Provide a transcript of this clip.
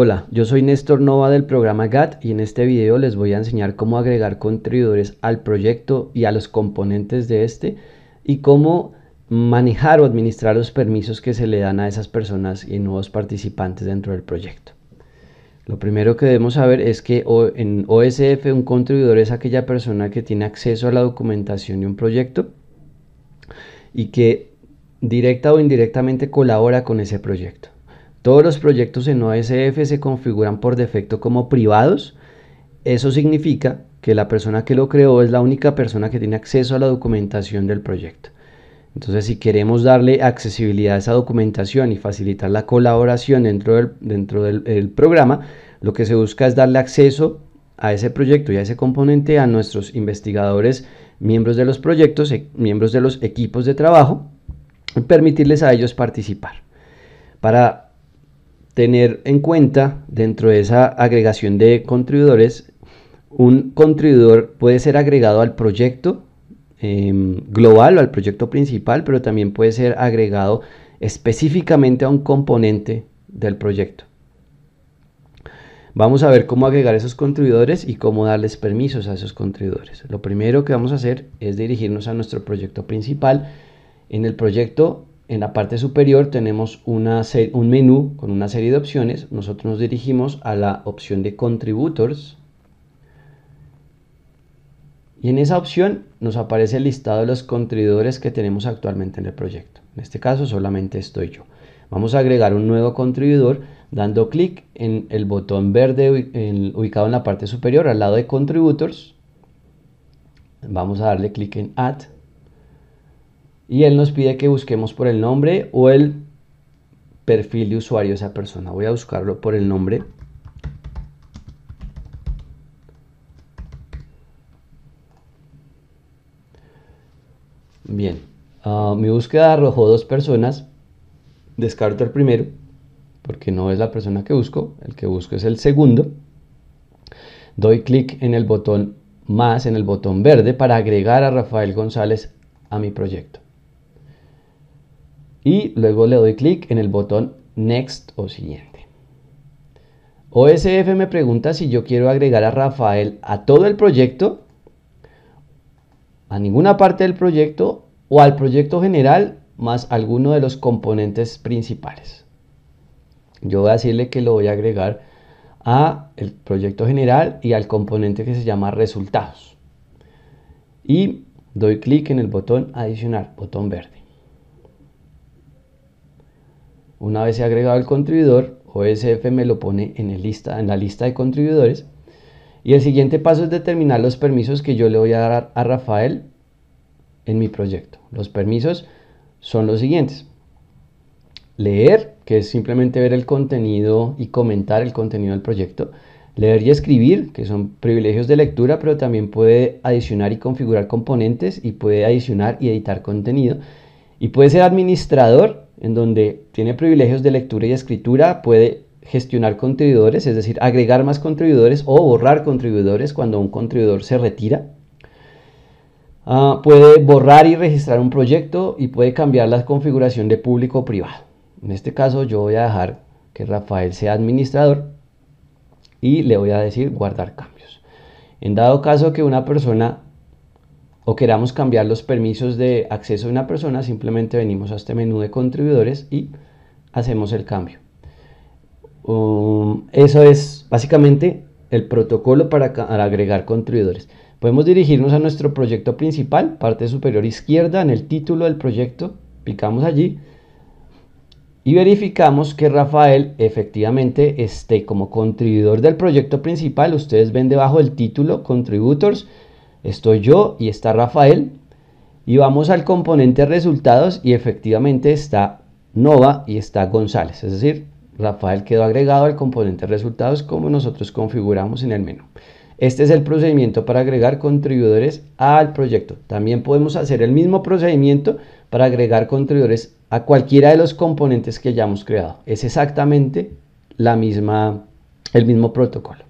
Hola, yo soy Néstor Nova del programa GAT y en este video les voy a enseñar cómo agregar contribuidores al proyecto y a los componentes de este y cómo manejar o administrar los permisos que se le dan a esas personas y nuevos participantes dentro del proyecto. Lo primero que debemos saber es que en OSF un contribuidor es aquella persona que tiene acceso a la documentación de un proyecto y que directa o indirectamente colabora con ese proyecto. Todos los proyectos en OSF se configuran por defecto como privados. Eso significa que la persona que lo creó es la única persona que tiene acceso a la documentación del proyecto. Entonces, si queremos darle accesibilidad a esa documentación y facilitar la colaboración dentro del, dentro del, programa, lo que se busca es darle acceso a ese proyecto y a ese componente a nuestros investigadores, miembros de los proyectos, e, miembros de los equipos de trabajo, y permitirles a ellos participar. Para tener en cuenta dentro de esa agregación de contribuidores, un contribuidor puede ser agregado al proyecto em, global o al proyecto principal, pero también puede ser agregado específicamente a un componente del proyecto. Vamos a ver cómo agregar esos contribuidores y cómo darles permisos a esos contribuidores. Lo primero que vamos a hacer es dirigirnos a nuestro proyecto principal. En el proyecto en la parte superior tenemos un menú con una serie de opciones. Nosotros nos dirigimos a la opción de Contributors. Y en esa opción nos aparece el listado de los contribuidores que tenemos actualmente en el proyecto. En este caso solamente estoy yo. Vamos a agregar un nuevo contribuidor dando clic en el botón verde ubicado en la parte superior al lado de Contributors. Vamos a darle clic en Add y él nos pide que busquemos por el nombre o el perfil de usuario de esa persona. Voy a buscarlo por el nombre. Bien, ah, mi búsqueda arrojó dos personas. Descarto el primero porque no es la persona que busco, el que busco es el segundo. Doy clic en el botón más, en el botón verde, para agregar a Rafael González a mi proyecto y luego le doy clic en el botón Next o Siguiente. OSF me pregunta si yo quiero agregar a Rafael a todo el proyecto, a ninguna parte del proyecto o al proyecto general más alguno de los componentes principales. Yo voy a decirle que lo voy a agregar a el proyecto general y al componente que se llama resultados. Y doy clic en el botón adicionar, botón verde. Una vez he agregado el contribuidor, OSF me lo pone en, lista, en la lista de contribuidores. Y el siguiente paso es determinar los permisos que yo le voy a dar a Rafael en mi proyecto. Los permisos son los siguientes. Leer, que es simplemente ver el contenido y comentar el contenido del proyecto. Leer y escribir, que son privilegios de lectura, pero también puede adicionar y configurar componentes y puede adicionar y editar contenido. Y puede ser administrador, en donde tiene privilegios de lectura y escritura, puede gestionar contribuidores, es decir, agregar más contribuidores o borrar contribuidores cuando un contribuidor se retira. Ah, puede borrar y registrar un proyecto y puede cambiar la configuración de público o privado. En este caso yo voy a dejar que Rafael sea administrador y le voy a decir guardar cambios. En dado caso que una persona o queramos cambiar los permisos de acceso de una persona, simplemente venimos a este menú de contribuidores y hacemos el cambio. Um, eso es básicamente el protocolo para, agregar contribuidores. Podemos dirigirnos a nuestro proyecto principal, parte superior izquierda, en el título del proyecto, picamos allí y verificamos que Rafael efectivamente esté como contribuidor del proyecto principal. Ustedes ven debajo el título Contributors Estoy yo y está Rafael. Y vamos al componente resultados y efectivamente está Nova y está González. Es decir, Rafael quedó agregado al componente resultados como nosotros configuramos en el menú. Este es el procedimiento para agregar contribuidores al proyecto. También podemos hacer el mismo procedimiento para agregar contribuidores a cualquiera de los componentes que ya hemos creado. Es exactamente la misma, el mismo protocolo.